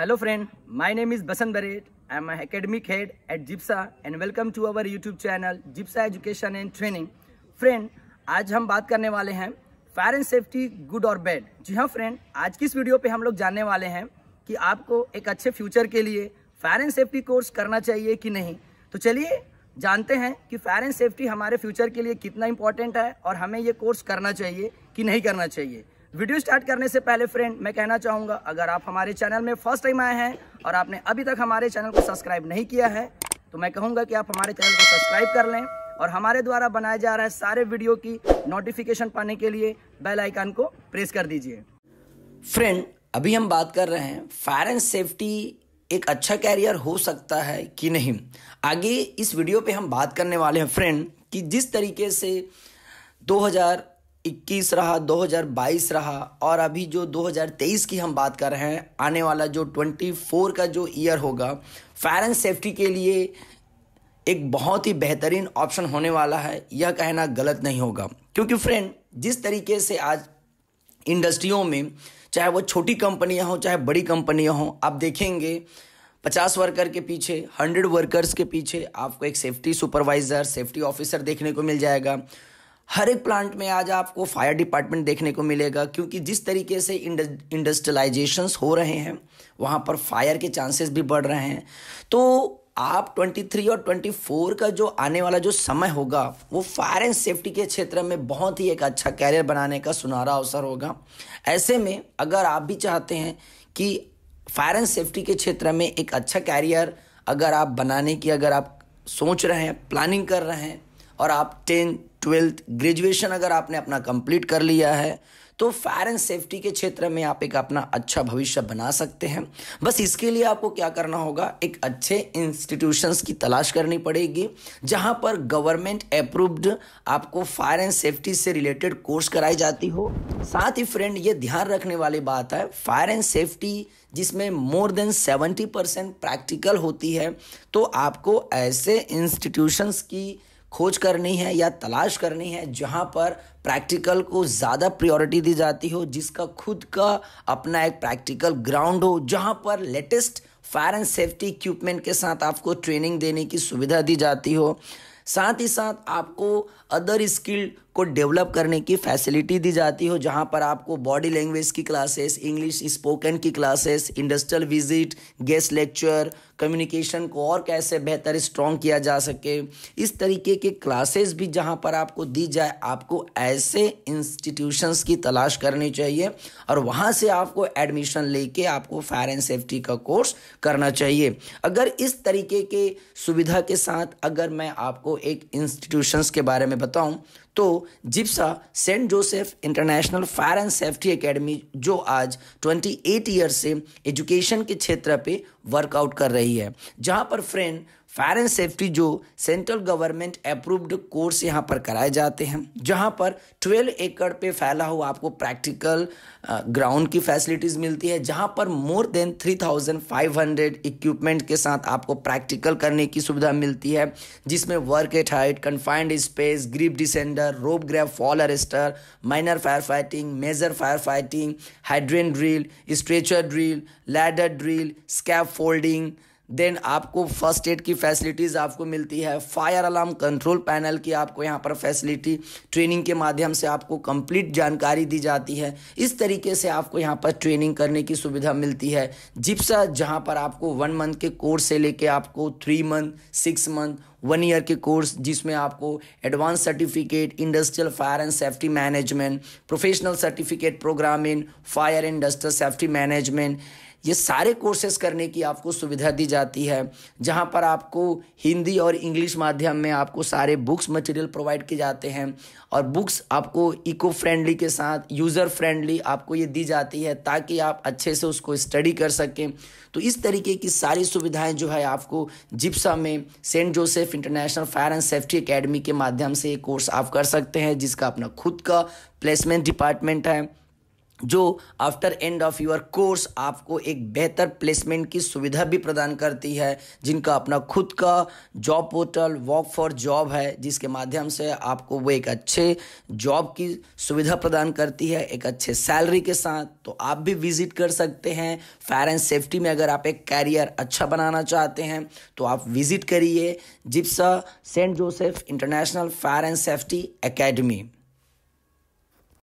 hello friend my name is Basant Baret I am I academic head at Jipsa and welcome to our YouTube channel Jipsa education and training friend आज हम बात करने वाले हैं fire and safety good और bad जी हाँ फ्रेंड आज की इस वीडियो पे हम लोग जानने वाले हैं कि आपको एक अच्छे फ्यूचर के लिए फायर एंड सेफ्टी कोर्स करना चाहिए कि नहीं तो चलिए जानते हैं कि फायर एंड सेफ्टी हमारे फ्यूचर के लिए कितना इंपॉर्टेंट है और हमें ये कोर्स करना चाहिए कि नहीं करना चाहिए वीडियो स्टार्ट करने से पहले फ्रेंड मैं कहना चाहूँगा अगर आप हमारे चैनल में फर्स्ट टाइम आए हैं और आपने अभी तक हमारे चैनल को सब्सक्राइब नहीं किया है तो मैं कहूँगा कि आप हमारे चैनल को सब्सक्राइब कर लें और हमारे द्वारा बनाए जा रहे सारे वीडियो की नोटिफिकेशन पाने के लिए बेल आइकन को प्रेस कर दीजिए फ्रेंड अभी हम बात कर रहे हैं फायर एंड सेफ्टी एक अच्छा कैरियर हो सकता है कि नहीं आगे इस वीडियो पे हम बात करने वाले हैं फ्रेंड कि जिस तरीके से इक्कीस रहा 2022 रहा और अभी जो 2023 की हम बात कर रहे हैं आने वाला जो 24 का जो ईयर होगा फायर एंड सेफ्टी के लिए एक बहुत ही बेहतरीन ऑप्शन होने वाला है यह कहना गलत नहीं होगा क्योंकि फ्रेंड जिस तरीके से आज इंडस्ट्रियों में चाहे वो छोटी कंपनियां हों चाहे बड़ी कंपनियां हों आप देखेंगे पचास वर्कर के पीछे हंड्रेड वर्कर्स के पीछे आपको एक सेफ्टी सुपरवाइज़र सेफ्टी ऑफिसर देखने को मिल जाएगा हर एक प्लांट में आज आपको फायर डिपार्टमेंट देखने को मिलेगा क्योंकि जिस तरीके से इंडस्ट्रियलाइजेशंस हो रहे हैं वहाँ पर फायर के चांसेस भी बढ़ रहे हैं तो आप 23 और 24 का जो आने वाला जो समय होगा वो फायर एंड सेफ्टी के क्षेत्र में बहुत ही एक अच्छा कैरियर बनाने का सुनहरा अवसर होगा ऐसे में अगर आप भी चाहते हैं कि फायर एंड सेफ्टी के क्षेत्र में एक अच्छा कैरियर अगर आप बनाने की अगर आप सोच रहे हैं प्लानिंग कर रहे हैं और आप टेंथ ट्वेल्थ ग्रेजुएशन अगर आपने अपना कंप्लीट कर लिया है तो फायर एंड सेफ्टी के क्षेत्र में आप एक अपना अच्छा भविष्य बना सकते हैं बस इसके लिए आपको क्या करना होगा एक अच्छे इंस्टीट्यूशंस की तलाश करनी पड़ेगी जहां पर गवर्नमेंट अप्रूव्ड आपको फायर एंड सेफ्टी से रिलेटेड कोर्स कराई जाती हो साथ ही फ्रेंड ये ध्यान रखने वाली बात है फायर एंड सेफ्टी जिसमें more than seventy percent practical होती है तो आपको ऐसे इंस्टीट्यूशंस की खोज करनी है या तलाश करनी है जहाँ पर प्रैक्टिकल को ज़्यादा प्रायोरिटी दी जाती हो जिसका खुद का अपना एक प्रैक्टिकल ग्राउंड हो जहाँ पर latest fire and safety equipment के साथ आपको ट्रेनिंग देने की सुविधा दी जाती हो साथ ही साथ आपको अदर स्किल्ड को डेवलप करने की फैसिलिटी दी जाती हो जहाँ पर आपको बॉडी लैंग्वेज की क्लासेस इंग्लिश स्पोकन की classes industrial visit guest lecture communication को और कैसे बेहतर स्ट्रॉन्ग किया जा सके इस तरीके के क्लासेस भी जहाँ पर आपको दी जाए आपको ऐसे इंस्टीट्यूशंस की तलाश करनी चाहिए और वहाँ से आपको एडमिशन लेके आपको फायर एंड सेफ्टी का कोर्स करना चाहिए अगर इस तरीके के सुविधा के साथ अगर मैं आपको एक इंस्टीट्यूशंस के बारे में बताऊँ तो Jipsa Saint Joseph International Fire and Safety Academy जो आज 28 ईयर से एजुकेशन के क्षेत्र पे वर्कआउट कर रही है जहां पर फ्रेंड फायर एंड सेफ्टी जो सेंट्रल गवर्नमेंट अप्रूव्ड कोर्स यहाँ पर कराए जाते हैं जहाँ पर 12 एकड़ पे फैला हुआ आपको प्रैक्टिकल ग्राउंड की फैसिलिटीज़ मिलती है जहाँ पर मोर देन 3500 इक्विपमेंट के साथ आपको प्रैक्टिकल करने की सुविधा मिलती है जिसमें work at height confined space grip descender rope grab fall arrester minor fire fighting major fire fighting hydrant drill stretcher drill ladder drill escape folding then आपको फर्स्ट एड की फैसिलिटीज़ आपको मिलती है फायर अलार्म कंट्रोल पैनल की आपको यहाँ पर facility training के माध्यम से आपको कंप्लीट जानकारी दी जाती है इस तरीके से आपको यहाँ पर ट्रेनिंग करने की सुविधा मिलती है जिप्सा जहाँ पर आपको वन मंथ के कोर्स से लेके आपको three month six month one year के कोर्स जिसमें आपको advance certificate industrial fire and safety management professional certificate program in fire industrial safety management ये सारे कोर्सेस करने की आपको सुविधा दी जाती है जहाँ पर आपको हिंदी और इंग्लिश माध्यम में आपको सारे बुक्स मटेरियल प्रोवाइड किए जाते हैं और बुक्स आपको इको फ्रेंडली के साथ यूज़र फ्रेंडली आपको ये दी जाती है ताकि आप अच्छे से उसको स्टडी कर सकें तो इस तरीके की सारी सुविधाएं जो है आपको जिप्सा में Saint Joseph International Fire and Safety Academy के माध्यम से ये कोर्स आप कर सकते हैं जिसका अपना खुद का प्लेसमेंट डिपार्टमेंट है जो after end of your course आपको एक बेहतर प्लेसमेंट की सुविधा भी प्रदान करती है जिनका अपना खुद का job portal work for job है जिसके माध्यम से आपको वो एक अच्छे जॉब की सुविधा प्रदान करती है एक अच्छे सैलरी के साथ तो आप भी विजिट कर सकते हैं फायर एंड सेफ्टी में अगर आप एक कैरियर अच्छा बनाना चाहते हैं तो आप विजिट करिए Jipsa Saint Joseph International Fire and Safety academy